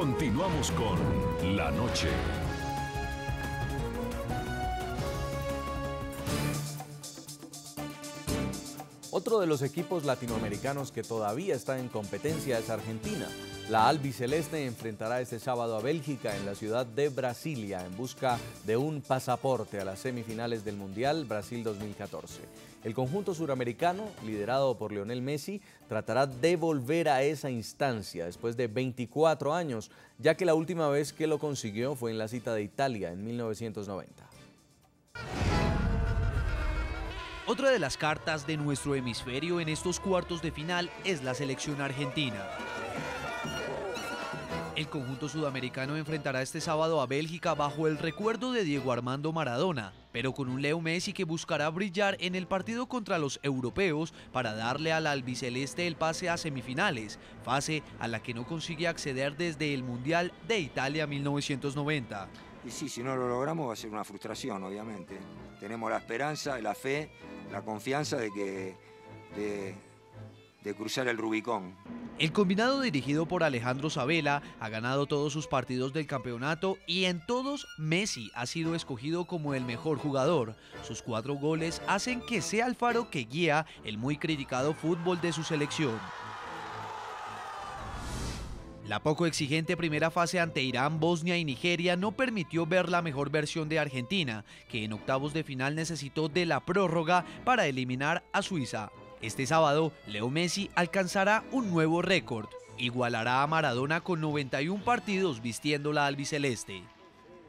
Continuamos con La Noche. Otro de los equipos latinoamericanos que todavía está en competencia es Argentina. La albiceleste enfrentará este sábado a Bélgica en la ciudad de Brasilia en busca de un pasaporte a las semifinales del Mundial Brasil 2014. El conjunto suramericano, liderado por Lionel Messi, tratará de volver a esa instancia después de 24 años, ya que la última vez que lo consiguió fue en la cita de Italia en 1990. Otra de las cartas de nuestro hemisferio en estos cuartos de final es la selección argentina. El conjunto sudamericano enfrentará este sábado a Bélgica bajo el recuerdo de Diego Armando Maradona, pero con un Leo Messi que buscará brillar en el partido contra los europeos para darle al albiceleste el pase a semifinales, fase a la que no consigue acceder desde el Mundial de Italia 1990. Y sí, si no lo logramos va a ser una frustración, obviamente. Tenemos la esperanza, la fe, la confianza de que de, de cruzar el Rubicón. El combinado dirigido por Alejandro Sabela ha ganado todos sus partidos del campeonato y en todos Messi ha sido escogido como el mejor jugador. Sus cuatro goles hacen que sea el faro que guía el muy criticado fútbol de su selección. La poco exigente primera fase ante Irán, Bosnia y Nigeria no permitió ver la mejor versión de Argentina, que en octavos de final necesitó de la prórroga para eliminar a Suiza. Este sábado, Leo Messi alcanzará un nuevo récord. Igualará a Maradona con 91 partidos vistiendo la albiceleste.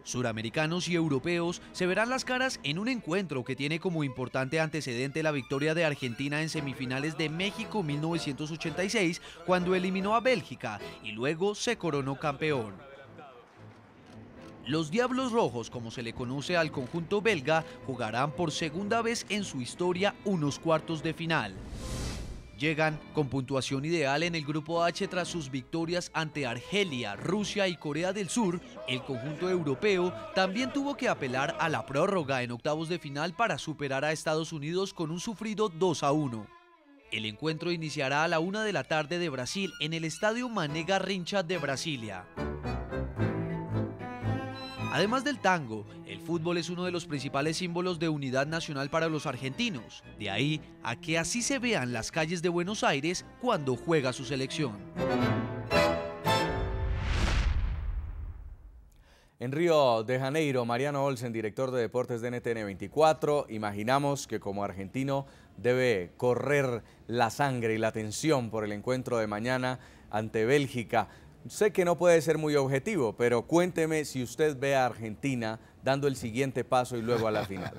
Suramericanos y europeos se verán las caras en un encuentro que tiene como importante antecedente la victoria de Argentina en semifinales de México 1986 cuando eliminó a Bélgica y luego se coronó campeón. Los Diablos Rojos, como se le conoce al conjunto belga, jugarán por segunda vez en su historia unos cuartos de final. Llegan con puntuación ideal en el grupo H tras sus victorias ante Argelia, Rusia y Corea del Sur. El conjunto europeo también tuvo que apelar a la prórroga en octavos de final para superar a Estados Unidos con un sufrido 2 a 1. El encuentro iniciará a la una de la tarde de Brasil en el estadio Manega Rincha de Brasilia. Además del tango, el fútbol es uno de los principales símbolos de unidad nacional para los argentinos. De ahí a que así se vean las calles de Buenos Aires cuando juega su selección. En Río de Janeiro, Mariano Olsen, director de deportes de NTN 24, imaginamos que como argentino debe correr la sangre y la tensión por el encuentro de mañana ante Bélgica. Sé que no puede ser muy objetivo, pero cuénteme si usted ve a Argentina dando el siguiente paso y luego a la final.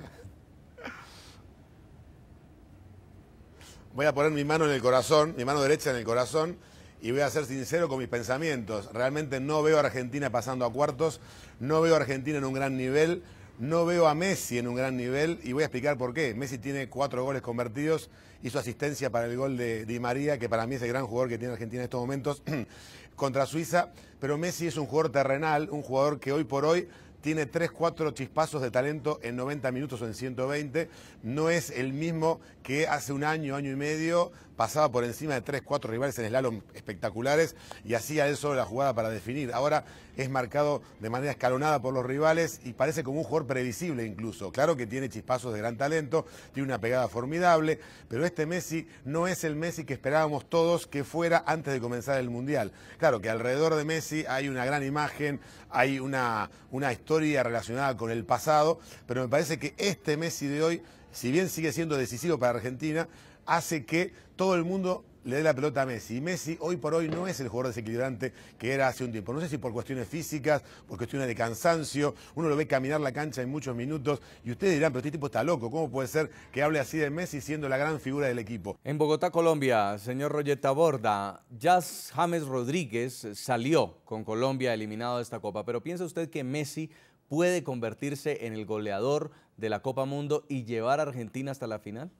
Voy a poner mi mano en el corazón, mi mano derecha en el corazón, y voy a ser sincero con mis pensamientos. Realmente no veo a Argentina pasando a cuartos, no veo a Argentina en un gran nivel, no veo a Messi en un gran nivel, y voy a explicar por qué. Messi tiene cuatro goles convertidos, y su asistencia para el gol de Di María, que para mí es el gran jugador que tiene Argentina en estos momentos. contra Suiza, pero Messi es un jugador terrenal, un jugador que hoy por hoy tiene 3, 4 chispazos de talento en 90 minutos o en 120. No es el mismo que hace un año, año y medio, pasaba por encima de tres, cuatro rivales en slalom espectaculares y hacía eso la jugada para definir. Ahora es marcado de manera escalonada por los rivales y parece como un jugador previsible incluso. Claro que tiene chispazos de gran talento, tiene una pegada formidable, pero este Messi no es el Messi que esperábamos todos que fuera antes de comenzar el Mundial. Claro que alrededor de Messi hay una gran imagen, hay una, una historia relacionada con el pasado, pero me parece que este Messi de hoy, si bien sigue siendo decisivo para Argentina, hace que todo el mundo le dé la pelota a Messi. Y Messi hoy por hoy no es el jugador desequilibrante que era hace un tiempo. No sé si por cuestiones físicas, por cuestiones de cansancio, uno lo ve caminar la cancha en muchos minutos y ustedes dirán, pero este tipo está loco, ¿cómo puede ser que hable así de Messi siendo la gran figura del equipo? En Bogotá, Colombia, señor Royeta Borda, Jazz James Rodríguez salió con Colombia eliminado de esta copa, pero ¿piensa usted que Messi puede convertirse en el goleador de la Copa Mundo y llevar a Argentina hasta la final?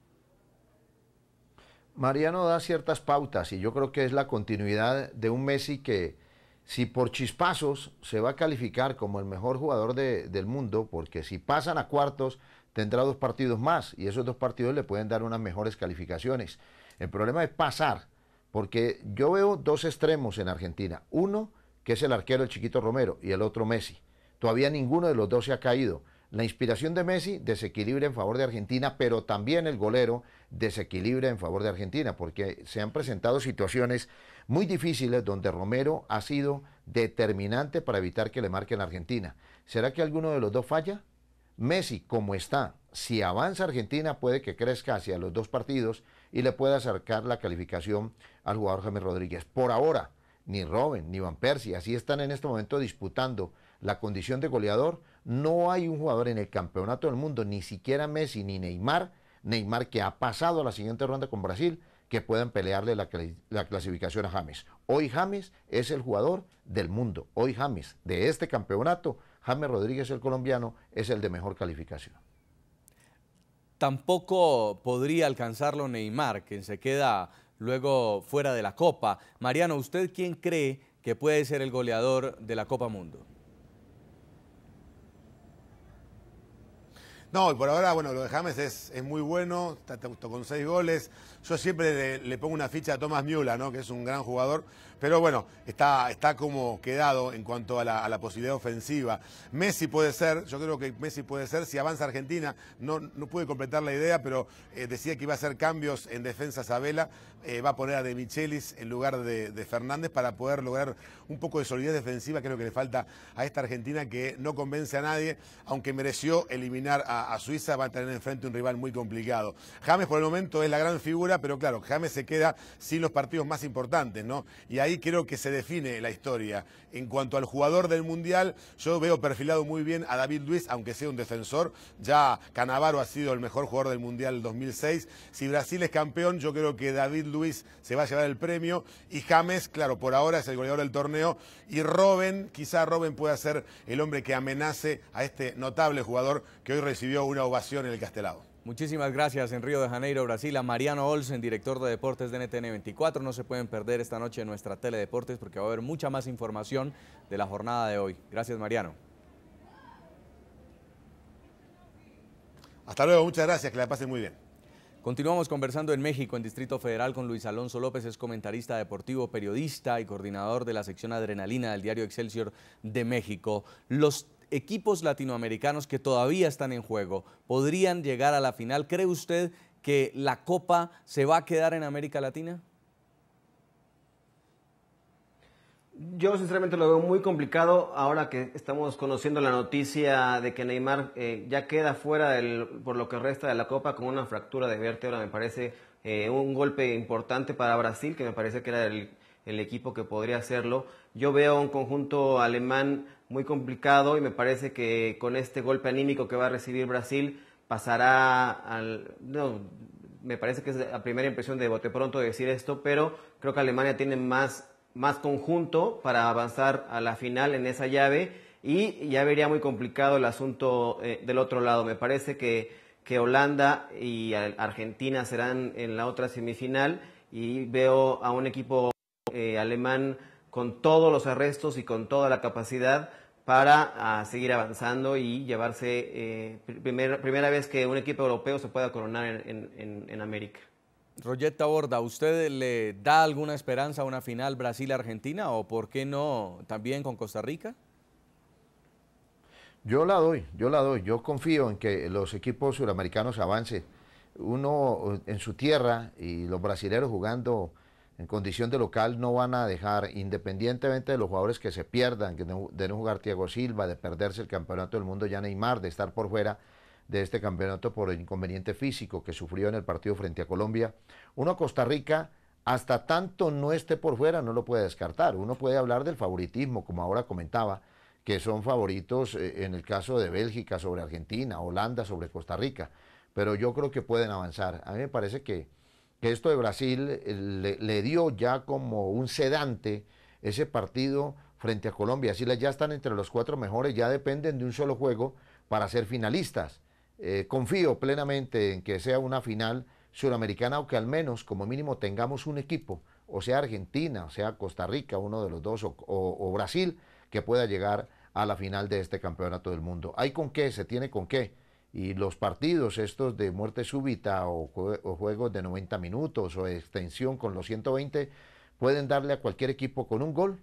Mariano da ciertas pautas y yo creo que es la continuidad de un Messi que si por chispazos se va a calificar como el mejor jugador del mundo, porque si pasan a cuartos tendrá dos partidos más y esos dos partidos le pueden dar unas mejores calificaciones. El problema es pasar, porque yo veo dos extremos en Argentina. Uno, que es el arquero el chiquito Romero, y el otro Messi. Todavía ninguno de los dos se ha caído. La inspiración de Messi, desequilibra en favor de Argentina, pero también el golero desequilibra en favor de Argentina, porque se han presentado situaciones muy difíciles donde Romero ha sido determinante para evitar que le marquen a Argentina. ¿Será que alguno de los dos falla? Messi, como está, si avanza Argentina, puede que crezca hacia los dos partidos y le pueda acercar la calificación al jugador James Rodríguez. Por ahora, ni Robin ni Van Persie, así están en este momento disputando la condición de goleador no hay un jugador en el campeonato del mundo, ni siquiera Messi ni Neymar, Neymar que ha pasado a la siguiente ronda con Brasil, que puedan pelearle la, clasificación a James. Hoy James es el jugador del mundo. Hoy James, de este campeonato, James Rodríguez, el colombiano, es el de mejor calificación. Tampoco podría alcanzarlo Neymar, quien se queda luego fuera de la Copa. Mariano, ¿usted quién cree que puede ser el goleador de la Copa Mundo? No, y por ahora, bueno, lo de James es, muy bueno, está, gustó con seis goles. Yo siempre le, pongo una ficha a Tomás Miula, ¿no? que es un gran jugador, pero bueno, está, está como quedado en cuanto a la, posibilidad ofensiva. Messi puede ser, yo creo que Messi puede ser, si avanza Argentina, no, no pude completar la idea, pero eh, decía que iba a hacer cambios en defensa Sabela, eh, va a poner a De Michelis en lugar de, Fernández para poder lograr un poco de solidez defensiva, que es que le falta a esta Argentina que no convence a nadie, aunque mereció eliminar a a, Suiza va a tener enfrente un rival muy complicado. James por el momento es la gran figura, pero claro, James se queda sin los partidos más importantes, ¿no? Y ahí creo que se define la historia. En cuanto al jugador del Mundial, yo veo perfilado muy bien a David Luis, aunque sea un defensor. Ya Canavaro ha sido el mejor jugador del Mundial 2006. Si Brasil es campeón, yo creo que David Luis se va a llevar el premio. Y James, claro, por ahora es el goleador del torneo. Y Robin, quizá Robin pueda ser el hombre que amenace a este notable jugador que hoy recibió una ovación en el Castelado. Muchísimas gracias en Río de Janeiro, Brasil, a Mariano Olsen, director de deportes de NTN 24. No se pueden perder esta noche en nuestra Teledeportes porque va a haber mucha más información de la jornada de hoy. Gracias, Mariano. Hasta luego, muchas gracias, que la pasen muy bien. Continuamos conversando en México, en Distrito Federal, con Luis Alonso López, es comentarista deportivo, periodista y coordinador de la sección Adrenalina del diario Excelsior de México. Los equipos latinoamericanos que todavía están en juego podrían llegar a la final. ¿Cree usted que la Copa se va a quedar en América Latina? Yo sinceramente lo veo muy complicado ahora que estamos conociendo la noticia de que Neymar eh, ya queda fuera por lo que resta de la Copa con una fractura de vértebra. Me parece eh, un golpe importante para Brasil, que me parece que era el, el equipo que podría hacerlo. Yo veo un conjunto alemán muy complicado y me parece que con este golpe anímico que va a recibir Brasil pasará al... No, me parece que es la primera impresión de bote pronto decir esto, pero creo que Alemania tiene más, más conjunto para avanzar a la final en esa llave y ya vería muy complicado el asunto eh, del otro lado. Me parece que, que Holanda y Argentina serán en la otra semifinal y veo a un equipo eh, alemán con todos los arrestos y con toda la capacidad para ah, seguir avanzando y llevarse eh, primera vez que un equipo europeo se pueda coronar en, América. Royetta Borda, ¿usted le da alguna esperanza a una final Brasil-Argentina o por qué no también con Costa Rica? Yo la doy, yo la doy. Yo confío en que los equipos suramericanos avancen. Uno en su tierra y los brasileños jugando en condición de local no van a dejar, independientemente de los jugadores que se pierdan, que de no jugar Thiago Silva, de perderse el campeonato del mundo ya Neymar, de estar por fuera de este campeonato por el inconveniente físico que sufrió en el partido frente a Colombia, uno Costa Rica hasta tanto no esté por fuera no lo puede descartar. Uno puede hablar del favoritismo, como ahora comentaba, que son favoritos eh, en el caso de Bélgica sobre Argentina, Holanda sobre Costa Rica, pero yo creo que pueden avanzar. A mí me parece que que esto de Brasil eh, le, dio ya como un sedante ese partido frente a Colombia. Así ya están entre los cuatro mejores, ya dependen de un solo juego para ser finalistas. Eh, confío plenamente en que sea una final suramericana o que al menos como mínimo tengamos un equipo, o sea Argentina, o sea Costa Rica, uno de los dos, o Brasil, que pueda llegar a la final de este campeonato del mundo. Hay con qué, se tiene con qué y los partidos estos de muerte súbita o, juegos de 90 minutos o extensión con los 120 pueden darle a cualquier equipo con un gol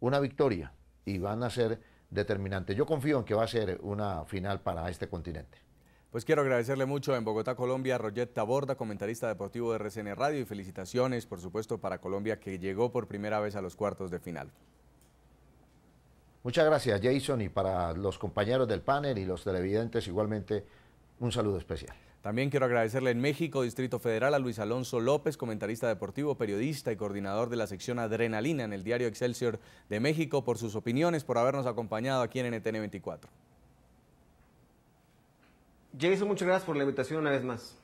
una victoria y van a ser determinantes. Yo confío en que va a ser una final para este continente. Pues quiero agradecerle mucho en Bogotá, Colombia, a Borda, Taborda, comentarista deportivo de RCN Radio y felicitaciones, por supuesto, para Colombia que llegó por primera vez a los cuartos de final. Muchas gracias, Jason, y para los compañeros del panel y los televidentes igualmente un saludo especial. También quiero agradecerle en México, Distrito Federal, a Luis Alonso López, comentarista deportivo, periodista y coordinador de la sección Adrenalina en el diario Excelsior de México, por sus opiniones, por habernos acompañado aquí en NTN 24. Jason, muchas gracias por la invitación una vez más.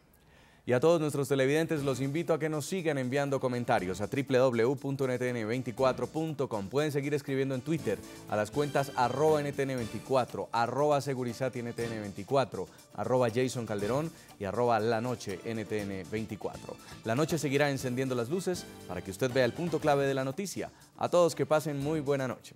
Y a todos nuestros televidentes los invito a que nos sigan enviando comentarios a www.ntn24.com. Pueden seguir escribiendo en Twitter a las cuentas arroba ntn24, arroba segurizati ntn24, arroba Jason Calderón y arroba la noche ntn24. La noche seguirá encendiendo las luces para que usted vea el punto clave de la noticia. A todos que pasen muy buena noche.